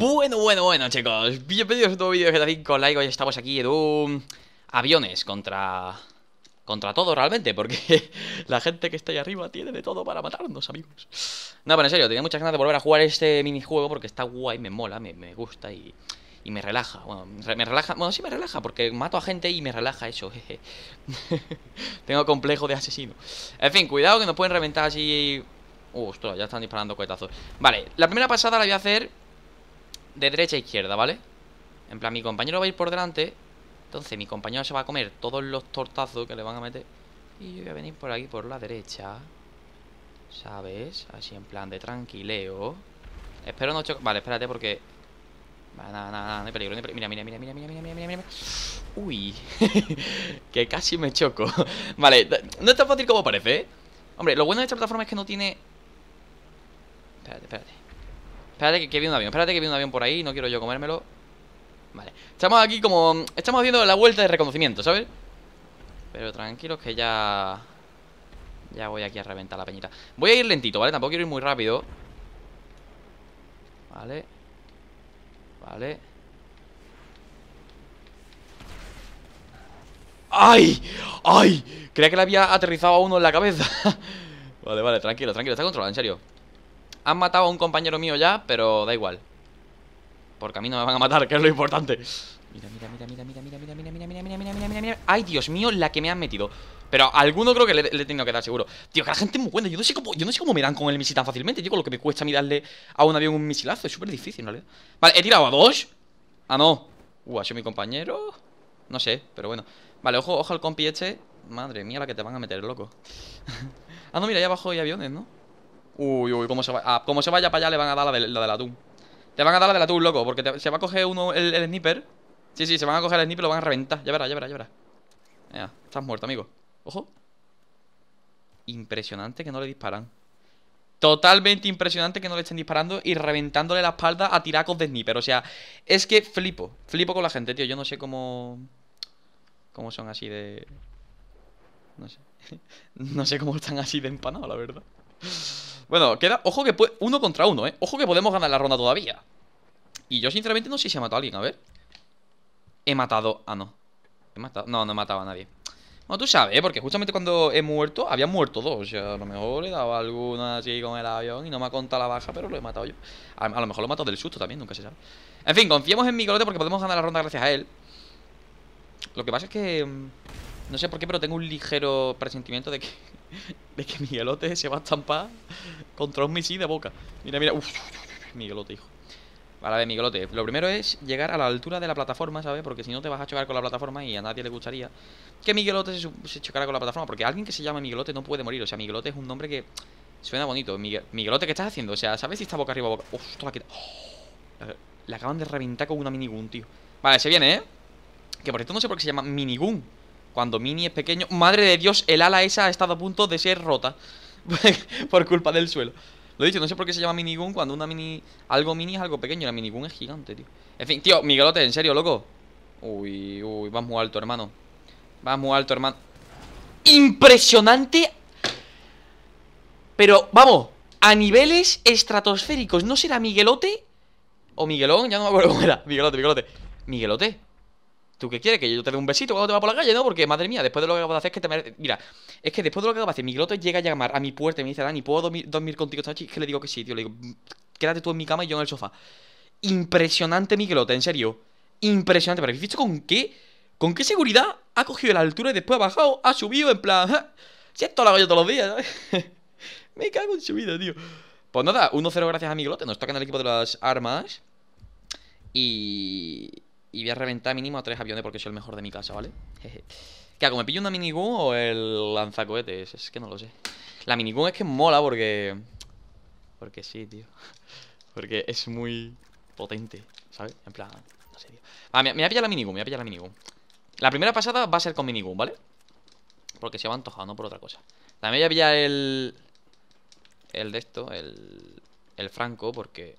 Bueno, bueno, bueno, chicos. Bienvenidos a un nuevo vídeo de Con Like. Hoy estamos aquí en un... Aviones contra... Contra todo realmente, porque la gente que está ahí arriba tiene de todo para matarnos, amigos. No, pero en serio, tenía muchas ganas de volver a jugar este minijuego porque está guay, me mola, me, gusta y, y, me relaja. Bueno, me relaja, bueno, sí me relaja porque mato a gente y me relaja eso. Tengo complejo de asesino. En fin, cuidado que nos pueden reventar así... Uh, ya están disparando cohetazos. Vale, la primera pasada la voy a hacer de derecha a izquierda, ¿vale? En plan, mi compañero va a ir por delante. Entonces mi compañero se va a comer todos los tortazos que le van a meter. Y yo voy a venir por aquí, por la derecha. ¿Sabes? Así en plan de tranquileo. Espero no choque... Vale, espérate porque... Vale, nada, nada, nada, no hay peligro, Mira, mira, mira, mira, mira, mira, mira, mira, Uy. que casi me choco. vale, no es tan fácil como parece, ¿eh? Hombre, lo bueno de esta plataforma es que no tiene... Espérate, espérate. Espérate que, que un avión, espérate que viene un avión por ahí No quiero yo comérmelo Vale, estamos aquí como... Estamos haciendo la vuelta de reconocimiento, ¿sabes? Pero tranquilos que ya... Ya voy aquí a reventar la peñita Voy a ir lentito, ¿vale? Tampoco quiero ir muy rápido Vale Vale ¡Ay! ¡Ay! Creía que le había aterrizado a uno en la cabeza Vale, vale, tranquilo, tranquilo Está controlado, en serio han matado a un compañero mío ya, pero da igual. Porque a mí no me van a matar, que es lo importante. Mira, mira, mira, mira, mira, mira, mira, mira, mira, mira, mira, mira, Ay, Dios mío, la que me han metido. Pero a alguno creo que le, le he que dar seguro. Tío, que la gente es muy buena. Yo no sé cómo, yo me dan con el misil tan fácilmente, Yo Con lo que me cuesta mirarle a un avión un misilazo. Es súper difícil, ¿no? Vale, he tirado a dos. Ah, no. Uh, ha sido mi compañero. No sé, pero bueno. Vale, ojo, ojo al compi este. Madre mía, la que te van a meter, loco. ah, no, mira, allá abajo hay aviones, ¿no? Uy, uy, se ah, como se vaya para allá, le van a dar la, de, la del atún. Te van a dar la del atún, loco, porque se va a coger uno el, el, sniper. Sí, sí, se van a coger el sniper lo van a reventar. Ya verás, ya verás, ya verás. Ya, estás muerto, amigo. Ojo. Impresionante que no le disparan. Totalmente impresionante que no le estén disparando y reventándole la espalda a tiracos de sniper. O sea, es que flipo. Flipo con la gente, tío. Yo no sé cómo. cómo son así de. No sé. no sé cómo están así de empanado la verdad. Bueno, queda. Ojo que Uno contra uno, ¿eh? Ojo que podemos ganar la ronda todavía. Y yo, sinceramente, no sé si ha matado a alguien. A ver. He matado. Ah, no. He matado. No, no he matado a nadie. Bueno, tú sabes, ¿eh? porque justamente cuando he muerto, había muerto dos. O sea, a lo mejor he dado alguna así con el avión y no me ha contado la baja, pero lo he matado yo. A, lo mejor lo he matado del susto también, nunca se sabe. En fin, confiemos en mi colote porque podemos ganar la ronda gracias a él. Lo que pasa es que. Mm, no sé por qué, pero tengo un ligero presentimiento de que de que Miguelote se va a estampar contra un misil de boca. Mira, mira. Miguelote, hijo. Vale, a ver, Miguelote. Lo primero es llegar a la altura de la plataforma, ¿sabes? Porque si no te vas a chocar con la plataforma y a nadie le gustaría que Miguelote se, chocara con la plataforma. Porque alguien que se llama Miguelote no puede morir. O sea, Miguelote es un nombre que suena bonito. Miguelote, ¿qué estás haciendo? O sea, ¿sabes si está boca arriba o boca? Uf, la quita. le acaban de reventar con una minigun, tío. Vale, se viene, ¿eh? Que por esto no sé por qué se llama minigun. Cuando Mini es pequeño... Madre de Dios, el ala esa ha estado a punto de ser rota. por culpa del suelo. Lo he dicho, no sé por qué se llama mini minigun cuando una mini... Algo mini es algo pequeño, la mini minigun es gigante, tío. En fin, tío, Miguelote, en serio, loco. Uy, uy, vas muy alto, hermano. Vas muy alto, hermano. Impresionante. Pero, vamos, a niveles estratosféricos. ¿No será Miguelote? O Miguelón, ya no me acuerdo cómo era. Miguelote, Miguelote. Miguelote. ¿Tú qué quieres? ¿Que yo te dé un besito cuando te va por la calle? No, porque madre mía, después de lo que acabo de hacer es que te merece... Mira, es que después de lo que acabo de hacer, mi glote llega a llamar a mi puerta y me dice, Dani, ¿puedo dormir, contigo esta noche? que le digo que sí, tío. Le digo, mm, quédate tú en mi cama y yo en el sofá. Impresionante mi glote en serio. Impresionante. Pero ¿habéis visto con qué? ¿Con qué seguridad ha cogido la altura y después ha bajado? Ha subido en plan... Si esto lo hago yo todos los días, me cago en su vida, tío. Pues nada, 1-0 gracias a mi glote. Nos tocan el equipo de las armas. Y ya reventar mínimo a tres aviones porque soy el mejor de mi casa, ¿vale? Jeje. ¿Qué hago? ¿Me pillo una minigun o el lanzacohetes? Es que no lo sé. La minigun es que mola porque... Porque sí, tío. Porque es muy potente, ¿sabes? En plan, no sé, tío. me, voy a pillar la minigun, me voy a pillar la minigun. La primera pasada va a ser con minigun, ¿vale? Porque se va antojado, no por otra cosa. También voy a pillar el... El de esto, el... El franco, porque...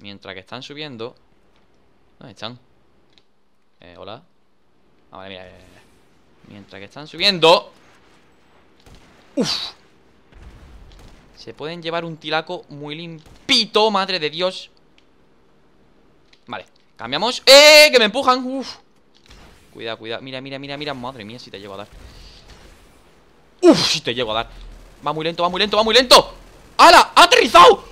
Mientras que están subiendo... ¿Dónde están? Eh, hola. Ah, mira, eh, Mientras que están subiendo. Uf. Se pueden llevar un tilaco muy limpito, madre de Dios. Vale, cambiamos. ¡Eh! ¡Que me empujan! ¡Uf! Cuidado, cuidado. Mira, mira, mira, mira. Madre mía, si te llego a dar. ¡Uf! Si te llego a dar. Va muy lento, va muy lento, va muy lento. ¡Hala! ¡Ha aterrizado!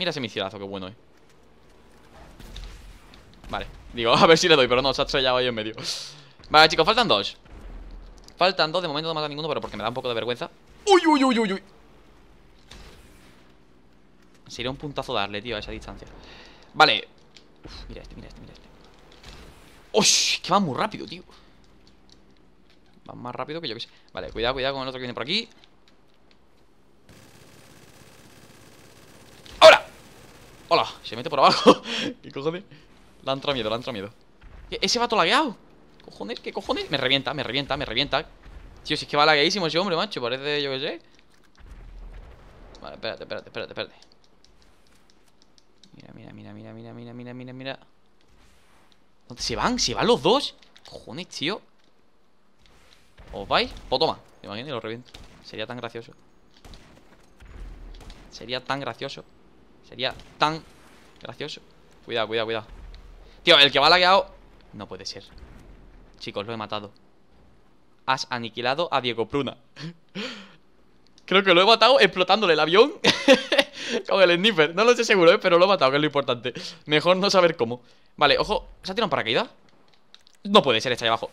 Mira ese misilazo, qué bueno, eh Vale, digo, a ver si le doy Pero no, se ha estrellado ahí en medio Vale, chicos, faltan dos Faltan dos, de momento no mata ninguno Pero porque me da un poco de vergüenza Uy, uy, uy, uy, uy Sería un puntazo darle, tío, a esa distancia Vale mira este, mira este, mira este ¡Uy! Que va muy rápido, tío Va más rápido que yo que Vale, cuidado, cuidado con el otro que viene por aquí ¡Hola! Se mete por abajo. ¿Qué cojones? La entra miedo, la entra miedo. ¿Ese vato lagueado? ¿Cojones? ¿Qué cojones? Me revienta, me revienta, me revienta. Tío, si es que va lagueadísimo ese hombre, macho. Parece, yo qué sé. Vale, espérate, espérate, espérate, espérate. Mira, mira, mira, mira, mira, mira, mira, mira, mira. ¿Dónde se van? ¿Se van los dos? Cojones, tío. ¿Os vais? O pues toma. Me imagino y lo reviento. Sería tan gracioso. Sería tan gracioso. Sería tan gracioso Cuidado, cuidado, cuidado Tío, el que va lagueado No puede ser Chicos, lo he matado Has aniquilado a Diego Pruna Creo que lo he matado explotándole el avión Con el sniper No lo sé seguro, ¿eh? pero lo he matado, que es lo importante Mejor no saber cómo Vale, ojo ¿Se ha tirado un paracaídas? No puede ser, está ahí abajo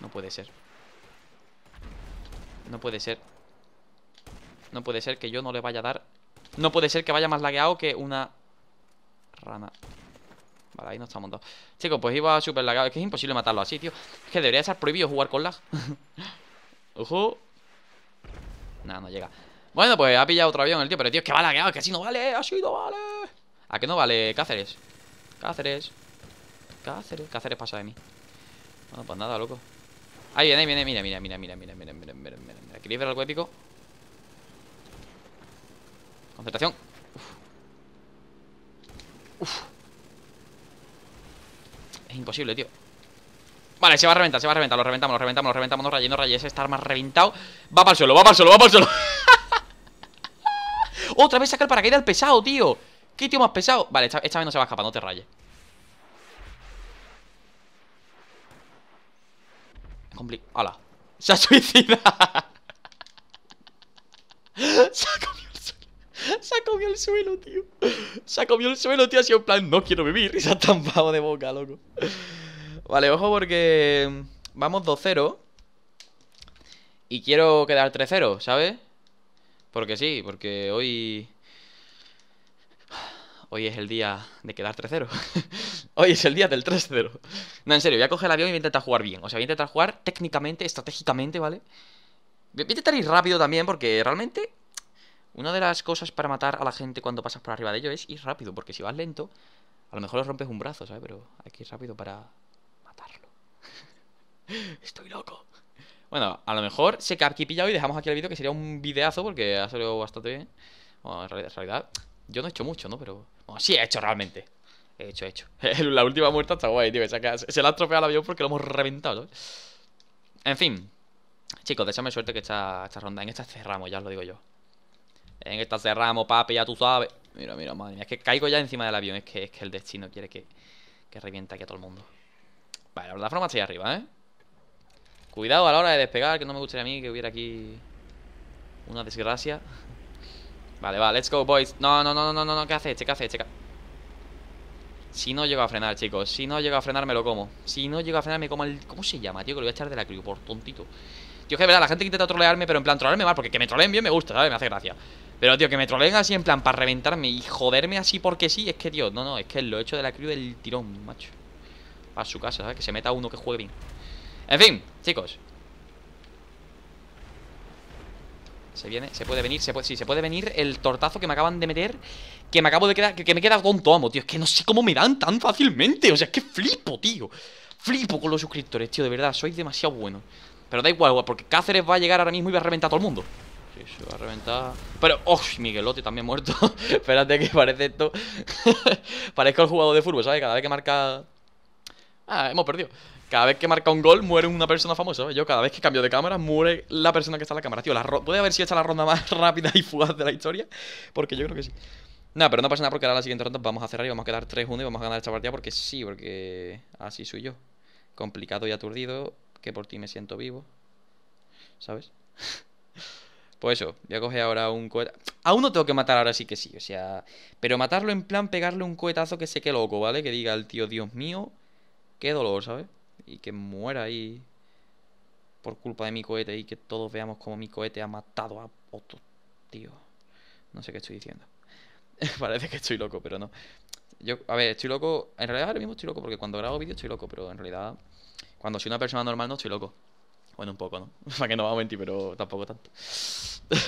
No puede ser No puede ser no puede ser que yo no le vaya a dar No puede ser que vaya más lagueado que una Rana Vale, ahí no estamos dos Chicos, pues iba súper lagueado Es que es imposible matarlo así, tío Es que debería estar prohibido jugar con lag Ojo Nada, no llega Bueno, pues ha pillado otro avión el tío Pero tío, es que va lagueado que así no vale Así no vale ¿A qué no vale Cáceres? Cáceres Cáceres Cáceres pasa de mí Bueno, pues nada, loco Ahí viene, ahí viene, mira, mira, mira, mira, mira, mira, mira, mira, mira. ¿Queréis ver algo épico? Uf. Es imposible, tío. Vale, se va a reventar, se va a reventar. Lo reventamos, lo reventamos, lo reventamos. No rayes, no rayes. está más reventado. Va para el suelo, va para el suelo, va para el suelo. Otra vez saca el paracaídas al pesado, tío. ¿Qué tío más pesado? Vale, esta, vez no se va a escapar, no te rayes. Compli... ¡Hala! ¡Se ha suicidado! el suelo, tío. Se ha comido el suelo, tío. Ha sido en plan, no quiero vivir. Y se ha estampado de boca, loco. Vale, ojo porque vamos 2-0. Y quiero quedar 3-0, ¿sabes? Porque sí, porque hoy... Hoy es el día de quedar 3-0. Hoy es el día del 3-0. No, en serio, voy a coger el avión y voy a intentar jugar bien. O sea, voy a intentar jugar técnicamente, estratégicamente, ¿vale? Voy a intentar ir rápido también porque realmente una de las cosas para matar a la gente cuando pasas por arriba de ellos es ir rápido, porque si vas lento, a lo mejor le rompes un brazo, ¿sabes? Pero hay que ir rápido para matarlo. Estoy loco. Bueno, a lo mejor se aquí pillado y dejamos aquí el vídeo, que sería un videazo, porque ha salido bastante bien. Bueno, en realidad, yo no he hecho mucho, ¿no? Pero. Bueno, sí he hecho realmente. He hecho, he hecho. la última muerta está guay, tío. Se la ha estropeado el avión porque lo hemos reventado, En fin. Chicos, Déjame suerte que esta, esta ronda. En esta cerramos, ya os lo digo yo. En esta cerramos, papi, ya tú sabes. Mira, mira, madre mía. Es que caigo ya encima del avión. Es que, es que el destino quiere que, que revienta aquí a todo el mundo. Vale, la plataforma está ahí arriba, ¿eh? Cuidado a la hora de despegar, que no me gustaría a mí que hubiera aquí una desgracia. Vale, va, let's go, boys. No, no, no, no, no, no, ¿qué hace este? ¿Qué hace este? Si no llego a frenar, chicos. Si no llego a frenar, me lo como. Si no llego a frenar, me como el... ¿Cómo se llama, tío? Que lo voy a echar de la crew, por tontito. Tío, es que verdad, la gente que intenta trolearme, pero en plan trolearme mal, porque que me troleen bien me gusta, ¿sabes? Me hace gracia. Pero, tío, que me troleen así en plan para reventarme y joderme así porque sí, es que, tío, no, no, es que lo he hecho de la crew del tirón, macho. A su casa, ¿sabes? Que se meta uno que juegue bien. En fin, chicos. Se viene, se puede venir, se puede, sí, se puede venir el tortazo que me acaban de meter. Que me acabo de quedar, que, me queda con amo, tío. Es que no sé cómo me dan tan fácilmente. O sea, es que flipo, tío. Flipo con los suscriptores, tío, de verdad. Sois demasiado bueno. Pero da igual, porque Cáceres va a llegar ahora mismo y va a reventar a todo el mundo se va a reventar. Pero, ¡oh! Miguelote también muerto. Espérate que parece esto. Parezco el jugador de fútbol, ¿sabes? Cada vez que marca. Ah, hemos perdido. Cada vez que marca un gol muere una persona famosa. Yo cada vez que cambio de cámara muere la persona que está en la cámara. Tío, la puede haber sido esta la ronda más rápida y fugaz de la historia. Porque yo creo que sí. Nada, pero no pasa nada porque ahora la siguiente ronda vamos a cerrar y vamos a quedar 3-1 y vamos a ganar esta partida porque sí, porque así soy yo. Complicado y aturdido, que por ti me siento vivo. ¿Sabes? Pues eso, voy a coger ahora un cohetazo. Aún no tengo que matar ahora sí que sí, o sea. Pero matarlo en plan, pegarle un cohetazo que sé que loco, ¿vale? Que diga el tío, Dios mío, qué dolor, ¿sabes? Y que muera ahí. Por culpa de mi cohete y que todos veamos como mi cohete ha matado a otro tío. No sé qué estoy diciendo. Parece que estoy loco, pero no. Yo, a ver, estoy loco. En realidad ahora mismo estoy loco porque cuando grabo vídeos estoy loco, pero en realidad. Cuando soy una persona normal no estoy loco. Bueno, un poco, ¿no? Para que no vamos a pero tampoco tanto.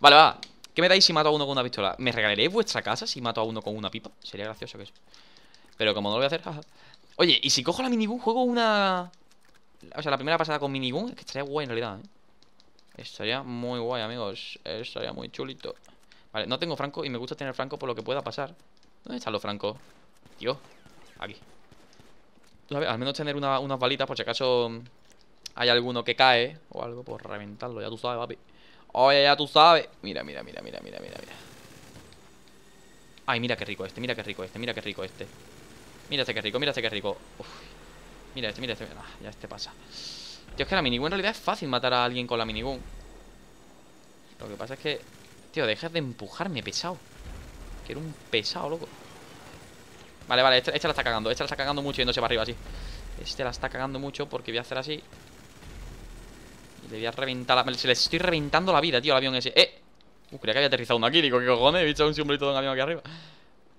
vale, va. ¿Qué me dais si mato a uno con una pistola? ¿Me regalaréis vuestra casa si mato a uno con una pipa? Sería gracioso que eso. Pero como no lo voy a hacer, Oye, ¿y si cojo la minigun, juego una... O sea, la primera pasada con minigun Es que estaría guay en realidad, ¿eh? Estaría muy guay, amigos Estaría muy chulito Vale, no tengo franco y me gusta tener franco por lo que pueda pasar ¿Dónde están los francos? Tío, aquí Al menos tener unas balitas por si acaso hay alguno que cae o algo por pues, reventarlo, ya tú sabes, papi. Oye, ya tú sabes. Mira, mira, mira, mira, mira, mira, Ay, mira qué rico este, mira qué rico este, mira qué rico este. Mira este qué rico, mira este qué rico. Uf. Mira este, mira este. ya este pasa. Tío, es que la minigun en realidad es fácil matar a alguien con la minigun. Lo que pasa es que... Tío, dejas de empujarme, pesado. Que era un pesado, loco. Vale, vale, este, este, la está cagando. Este la está cagando mucho yéndose para arriba así. Este la está cagando mucho porque voy a hacer así le reventar la... Se le estoy reventando la vida, tío, al avión ese ¡Eh! Uh, creía que había aterrizado uno aquí Digo, ¿qué cojones? He visto un simbolito de un avión aquí arriba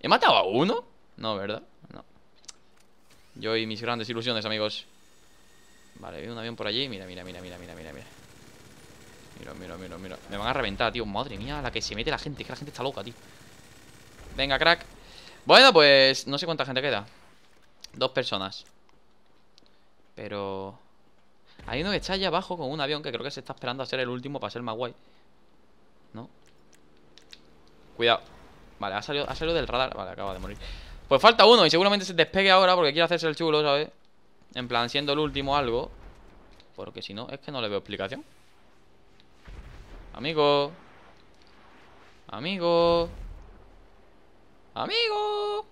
¿He matado a uno? No, ¿verdad? No Yo y mis grandes ilusiones, amigos Vale, veo un avión por allí Mira, mira, mira, mira, mira, mira, mira Mira, mira, mira, Me van a reventar, tío Madre mía, la que se mete la gente Que la gente está loca, tío Venga, crack Bueno, pues... No sé cuánta gente queda Dos personas Pero... Hay uno que está allá abajo con un avión que creo que se está esperando a ser el último para ser más guay. ¿No? Cuidado. Vale, ha salido, del radar. Vale, acaba de morir. Pues falta uno y seguramente se despegue ahora porque quiere hacerse el chulo, ¿sabes? En plan, siendo el último algo. Porque si no, es que no le veo explicación. Amigo. Amigo. Amigo.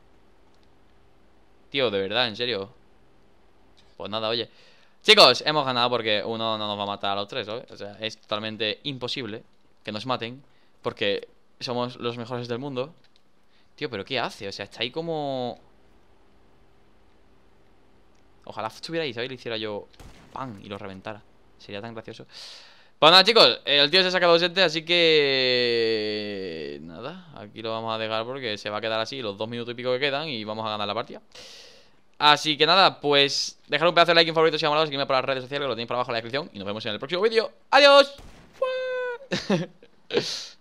Tío, de verdad, en serio. Pues nada, oye. Chicos, hemos ganado porque uno no nos va a matar a los tres, ¿sabes? O sea, es totalmente imposible que nos maten porque somos los mejores del mundo. Tío, pero ¿qué hace? O sea, está ahí como... Ojalá estuviera ahí, ¿sabes? Le hiciera yo... ¡Pam! Y lo reventara. Sería tan gracioso. Pues nada, chicos. El tío se ha sacado ausente, así que... Nada. Aquí lo vamos a dejar porque se va a quedar así los dos minutos y pico que quedan y vamos a ganar la partida. Así que nada, pues dejar un pedazo de like, en favorito si os ha seguirme por las redes sociales, lo tenéis por abajo en la descripción y nos vemos en el próximo vídeo. ¡Adiós!